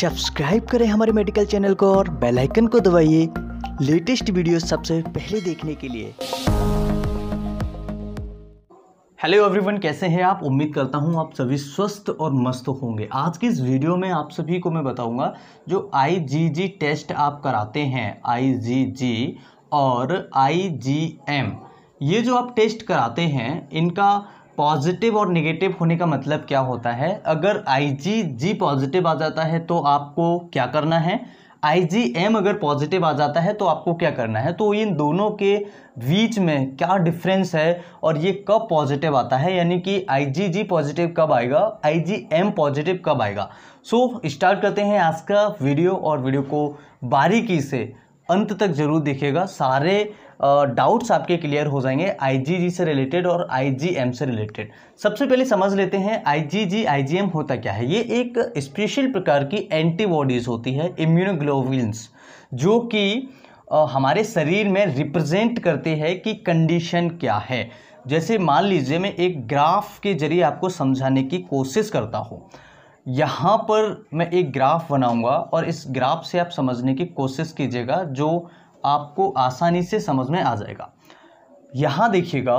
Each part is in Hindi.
सब्सक्राइब करें हमारे मेडिकल चैनल को और बेल आइकन को दबाइए लेटेस्ट वीडियो सबसे पहले देखने के लिए हेलो एवरीवन कैसे हैं आप उम्मीद करता हूं आप सभी स्वस्थ और मस्त होंगे आज की इस वीडियो में आप सभी को मैं बताऊंगा जो आईजीजी टेस्ट आप कराते हैं आईजीजी और आईजीएम ये जो आप टेस्ट कराते हैं इनका पॉजिटिव और निगेटिव होने का मतलब क्या होता है अगर आई जी जी पॉजिटिव आ जाता है तो आपको क्या करना है आई जी एम अगर पॉजिटिव आ जाता है तो आपको क्या करना है तो इन दोनों के बीच में क्या डिफरेंस है और ये कब पॉजिटिव आता है यानी कि आई जी जी पॉजिटिव कब आएगा आई जी एम पॉजिटिव कब आएगा सो so, स्टार्ट करते हैं आज का वीडियो और वीडियो को बारीकी से अंत तक ज़रूर देखिएगा सारे डाउट्स आपके क्लियर हो जाएंगे आईजीजी से रिलेटेड और आईजीएम से रिलेटेड सबसे पहले समझ लेते हैं आईजीजी आईजीएम होता क्या है ये एक स्पेशल प्रकार की एंटीबॉडीज़ होती है इम्यूनोग्लोबिल्स जो कि हमारे शरीर में रिप्रेजेंट करते हैं कि कंडीशन क्या है जैसे मान लीजिए मैं एक ग्राफ के जरिए आपको समझाने की कोशिश करता हूँ यहाँ पर मैं एक ग्राफ बनाऊंगा और इस ग्राफ से आप समझने की कोशिश कीजिएगा जो आपको आसानी से समझ में आ जाएगा यहाँ देखिएगा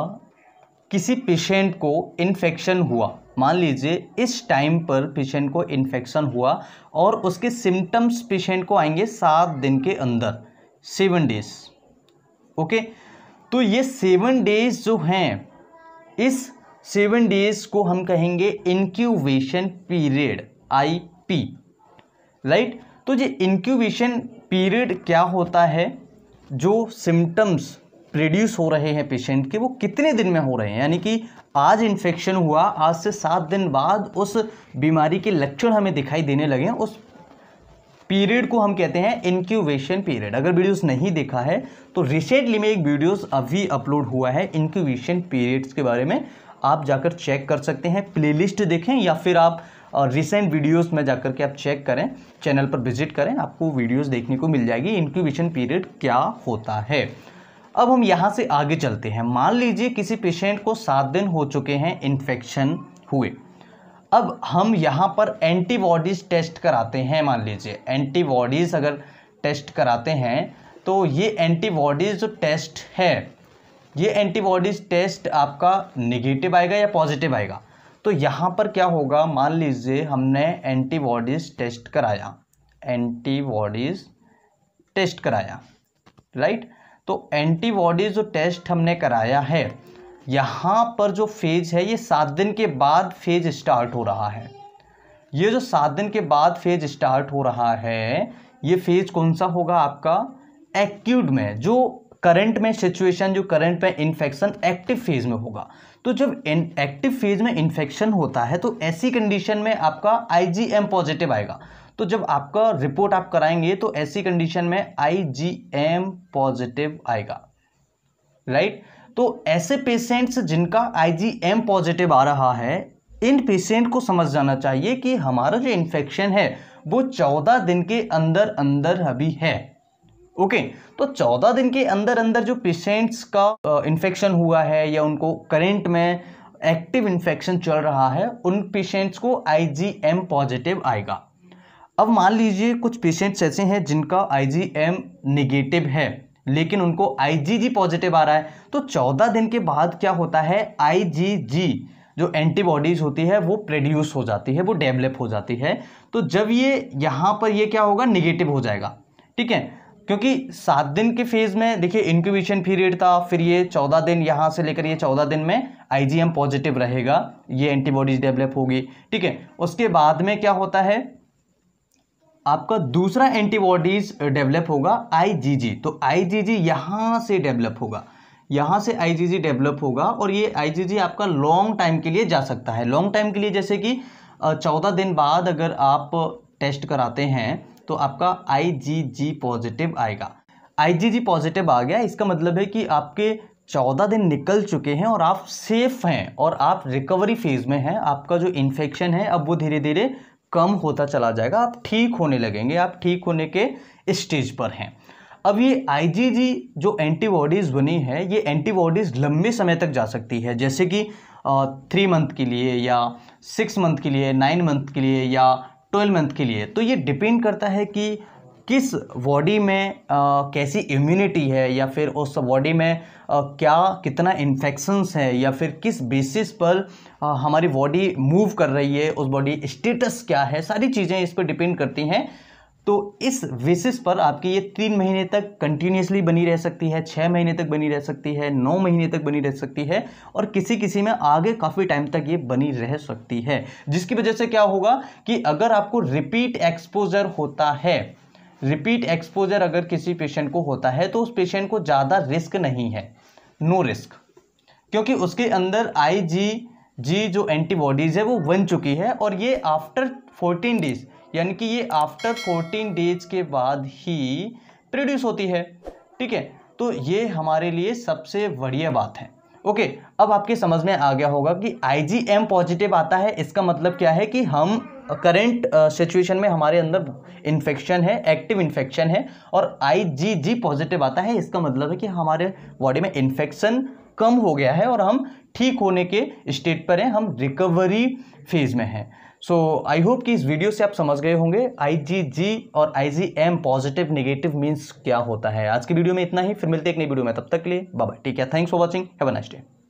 किसी पेशेंट को इन्फेक्शन हुआ मान लीजिए इस टाइम पर पेशेंट को इन्फेक्शन हुआ और उसके सिम्टम्स पेशेंट को आएंगे सात दिन के अंदर सेवन डेज ओके तो ये सेवन डेज जो हैं इस सेवन डेज को हम कहेंगे incubation period I P right तो ये इनक्यूबेशन पीरियड क्या होता है जो सिम्टम्स प्रोड्यूस हो रहे हैं पेशेंट के वो कितने दिन में हो रहे हैं यानी कि आज इन्फेक्शन हुआ आज से सात दिन बाद उस बीमारी के लक्षण हमें दिखाई देने लगे हैं उस पीरियड को हम कहते हैं इनक्यूबेशन पीरियड अगर वीडियोस नहीं देखा है तो रिसेंटली में एक वीडियोस अभी अपलोड हुआ है इनक्यूबेशन पीरियड्स के बारे में आप जाकर चेक कर सकते हैं प्लेलिस्ट देखें या फिर आप रिसेंट वीडियोस में जाकर के आप चेक करें चैनल पर विजिट करें आपको वीडियोस देखने को मिल जाएगी इंक्यूबेशन पीरियड क्या होता है अब हम यहाँ से आगे चलते हैं मान लीजिए किसी पेशेंट को सात दिन हो चुके हैं इन्फेक्शन हुए अब हम यहाँ पर एंटीबॉडीज़ टेस्ट कराते हैं मान लीजिए एंटीबॉडीज़ अगर टेस्ट कराते हैं तो ये एंटीबॉडीज़ जो टेस्ट है ये एंटीबॉडीज टेस्ट आपका निगेटिव आएगा या पॉजिटिव आएगा तो यहाँ पर क्या होगा मान लीजिए हमने एंटीबॉडीज टेस्ट कराया एंटीबॉडीज टेस्ट कराया राइट तो एंटीबॉडीज जो टेस्ट हमने कराया है यहाँ पर जो फेज है ये सात दिन के बाद फेज स्टार्ट हो रहा है ये जो सात दिन के बाद फेज स्टार्ट हो रहा है ये फेज कौन सा होगा आपका एक्यूट में जो करंट में सिचुएशन जो करंट में इन्फेक्शन एक्टिव फेज में होगा तो जब इन एक्टिव फेज में इन्फेक्शन होता है तो ऐसी कंडीशन में आपका आईजीएम पॉजिटिव आएगा तो जब आपका रिपोर्ट आप कराएंगे तो ऐसी कंडीशन में आईजीएम पॉजिटिव आएगा राइट तो ऐसे पेशेंट्स जिनका आईजीएम पॉजिटिव आ रहा है इन पेशेंट को समझ जाना चाहिए कि हमारा जो इन्फेक्शन है वो चौदह दिन के अंदर अंदर अभी है ओके okay, तो 14 दिन के अंदर अंदर जो पेशेंट्स का इन्फेक्शन हुआ है या उनको करेंट में एक्टिव इन्फेक्शन चल रहा है उन पेशेंट्स को आईजीएम पॉजिटिव आएगा अब मान लीजिए कुछ पेशेंट्स ऐसे हैं जिनका आईजीएम नेगेटिव है लेकिन उनको आईजीजी पॉजिटिव आ रहा है तो 14 दिन के बाद क्या होता है आईजीजी जो एंटीबॉडीज होती है वो प्रोड्यूस हो जाती है वो डेवलप हो जाती है तो जब ये यहाँ पर ये क्या होगा निगेटिव हो जाएगा ठीक है क्योंकि सात दिन के फेज़ में देखिए इंक्यूबेशन पीरियड था फिर ये चौदह दिन यहाँ से लेकर ये चौदह दिन में आईजीएम पॉजिटिव रहेगा ये एंटीबॉडीज डेवलप होगी ठीक है उसके बाद में क्या होता है आपका दूसरा एंटीबॉडीज डेवलप होगा आईजीजी तो आईजीजी यहाँ से डेवलप होगा यहाँ से आईजीजी डेवलप होगा और ये आईजीजी आपका लॉन्ग टाइम के लिए जा सकता है लॉन्ग टाइम के लिए जैसे कि चौदह दिन बाद अगर आप टेस्ट कराते हैं तो आपका आईजीजी पॉजिटिव आएगा आईजीजी पॉजिटिव आ गया इसका मतलब है कि आपके चौदह दिन निकल चुके हैं और आप सेफ़ हैं और आप रिकवरी फेज़ में हैं आपका जो इन्फेक्शन है अब वो धीरे धीरे कम होता चला जाएगा आप ठीक होने लगेंगे आप ठीक होने के स्टेज पर हैं अब ये आईजीजी जो एंटीबॉडीज़ बनी है ये एंटीबॉडीज़ लंबे समय तक जा सकती है जैसे कि थ्री मंथ के लिए या सिक्स मंथ के लिए नाइन मंथ के लिए या ट्वेल्व मंथ के लिए तो ये डिपेंड करता है कि किस बॉडी में आ, कैसी इम्यूनिटी है या फिर उस बॉडी में आ, क्या कितना इन्फेक्शंस है या फिर किस बेसिस पर आ, हमारी बॉडी मूव कर रही है उस बॉडी स्टेटस क्या है सारी चीज़ें इस पर डिपेंड करती हैं तो इस बेसिस पर आपकी ये तीन महीने तक कंटिन्यूसली बनी रह सकती है छः महीने तक बनी रह सकती है नौ महीने तक बनी रह सकती है और किसी किसी में आगे काफ़ी टाइम तक ये बनी रह सकती है जिसकी वजह से क्या होगा कि अगर आपको रिपीट एक्सपोजर होता है रिपीट एक्सपोजर अगर किसी पेशेंट को होता है तो उस पेशेंट को ज़्यादा रिस्क नहीं है नो no रिस्क क्योंकि उसके अंदर आई जी जी जो एंटीबॉडीज़ है वो बन चुकी है और ये आफ्टर 14 डेज यानी कि ये आफ्टर 14 डेज के बाद ही प्रोड्यूस होती है ठीक है तो ये हमारे लिए सबसे बढ़िया बात है ओके अब आपके समझ में आ गया होगा कि आई पॉजिटिव आता है इसका मतलब क्या है कि हम करेंट सिचुएशन में हमारे अंदर इन्फेक्शन है एक्टिव इन्फेक्शन है और आई पॉजिटिव आता है इसका मतलब है कि हमारे बॉडी में इन्फेक्शन कम हो गया है और हम ठीक होने के स्टेट पर हैं हम रिकवरी फेज़ में हैं सो आई होप कि इस वीडियो से आप समझ गए होंगे आई और आई पॉजिटिव नेगेटिव मीन्स क्या होता है आज की वीडियो में इतना ही फिर मिलते एक नई वीडियो में तब तक लिए बाबा ठीक है thanks for watching have a nice day